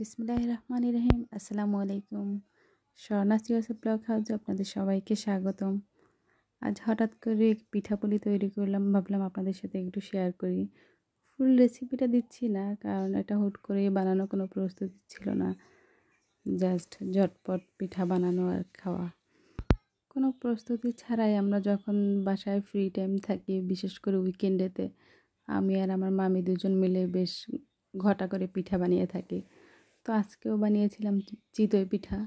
বিসমুল্লাহ রহমান রহিম আসসালামু আলাইকুম স্বর্ণা সিওস ব্লগ হাউসে আপনাদের সবাইকে স্বাগতম আজ হঠাৎ করে পিঠাপুলি তৈরি করলাম ভাবলাম আপনাদের সাথে একটু শেয়ার করি ফুল রেসিপিটা দিচ্ছি না কারণ এটা হুট করে বানানো কোনো প্রস্তুতি ছিল না জাস্ট ঝটপট পিঠা বানানো আর খাওয়া কোনো প্রস্তুতি ছাড়াই আমরা যখন বাসায় ফ্রি টাইম থাকি বিশেষ করে উইকেন্ডেতে আমি আর আমার মামি দুজন মিলে বেশ ঘটা করে পিঠা বানিয়ে থাকি তো আজকেও বানিয়েছিলাম চিতই পিঠা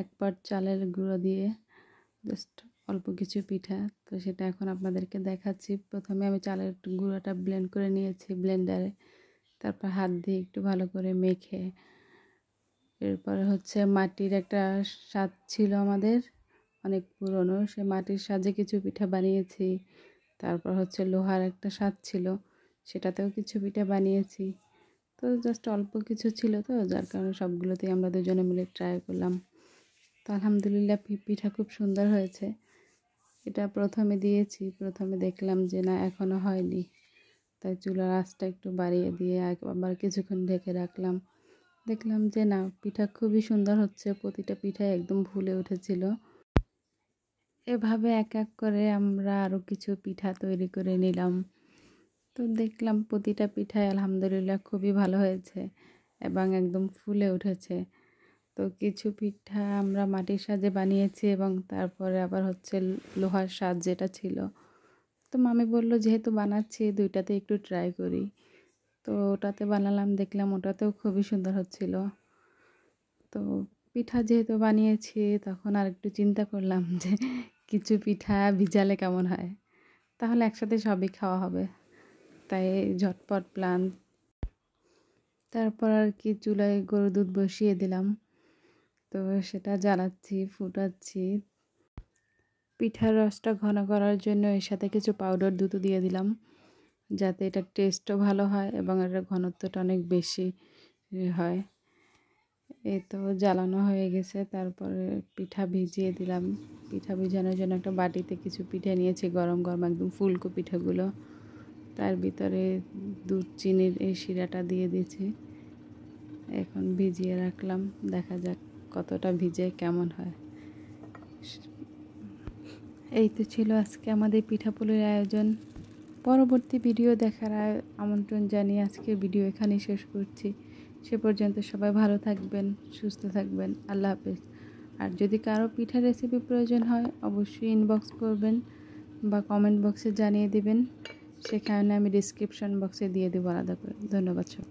একবার চালের গুঁড়ো দিয়ে জাস্ট অল্প কিছু পিঠা তো সেটা এখন আপনাদেরকে দেখাচ্ছি প্রথমে আমি চালের গুঁড়োটা ব্লেন্ড করে নিয়েছি ব্লেন্ডারে তারপর হাত দিয়ে একটু ভালো করে মেখে এরপরে হচ্ছে মাটির একটা স্বাদ ছিল আমাদের অনেক পুরনো সে মাটির সাজে কিছু পিঠা বানিয়েছি তারপর হচ্ছে লোহার একটা স্বাদ ছিল সেটাতেও কিছু পিঠা বানিয়েছি তো জাস্ট অল্প কিছু ছিল তো যার কারণে সবগুলোতেই আমরা দুজনে মিলে ট্রাই করলাম তো আলহামদুলিল্লাহ পিঠা খুব সুন্দর হয়েছে এটা প্রথমে দিয়েছি প্রথমে দেখলাম যে না এখনও হয়নি তাই চুলার আঁচটা একটু বাড়িয়ে দিয়ে আবার কিছুক্ষণ ঢেকে রাখলাম দেখলাম যে না পিঠা খুবই সুন্দর হচ্ছে প্রতিটা পিঠা একদম ভুলে উঠেছিল এভাবে এক এক করে আমরা আরও কিছু পিঠা তৈরি করে নিলাম তো দেখলাম প্রতিটা পিঠাই আলহামদুলিল্লাহ খুবই ভালো হয়েছে এবং একদম ফুলে উঠেছে তো কিছু পিঠা আমরা মাটির সাজে বানিয়েছি এবং তারপরে আবার হচ্ছে লোহার সাজ যেটা ছিল তো মামি বলল যেহেতু বানাচ্ছি দুইটাতে একটু ট্রাই করি তো ওটাতে বানালাম দেখলাম ওটাতেও খুবই সুন্দর হচ্ছিল তো পিঠা যেহেতু বানিয়েছি তখন আর একটু চিন্তা করলাম যে কিছু পিঠা ভিজালে কেমন হয় তাহলে একসাথে সবই খাওয়া হবে তাই ঝটপট প্ল্যান তারপর আর কি চুলায় গরুর দুধ বসিয়ে দিলাম তো সেটা জ্বালাচ্ছি ফুটাচ্ছি পিঠার রসটা ঘন করার জন্য এর সাথে কিছু পাউডার দুধ দিয়ে দিলাম যাতে এটা টেস্টও ভালো হয় এবং এটার ঘনত্বটা অনেক বেশি হয় এ তো জ্বালানো হয়ে গেছে তারপরে পিঠা ভিজিয়ে দিলাম পিঠা ভিজানোর জন্য একটা বাটিতে কিছু পিঠে নিয়েছি গরম গরম একদম ফুলকো পিঠাগুলো তার ভিতরে দুধ চিনির এই শিরাটা দিয়ে দিয়েছি এখন ভিজিয়ে রাখলাম দেখা যাক কতটা ভিজে কেমন হয় এই তো ছিল আজকে আমাদের পিঠাপুলির আয়োজন পরবর্তী ভিডিও দেখার আমন্ত্রণ জানিয়ে আজকে ভিডিও এখানেই শেষ করছি সে পর্যন্ত সবাই ভালো থাকবেন সুস্থ থাকবেন আল্লাহ হাফেজ আর যদি কারো পিঠা রেসিপি প্রয়োজন হয় অবশ্যই ইনবক্স করবেন বা কমেন্ট বক্সে জানিয়ে দেবেন সেখানে আমি ডিসক্রিপশন বক্সে দিয়ে দেবো আলাদা করে ধন্যবাদ সব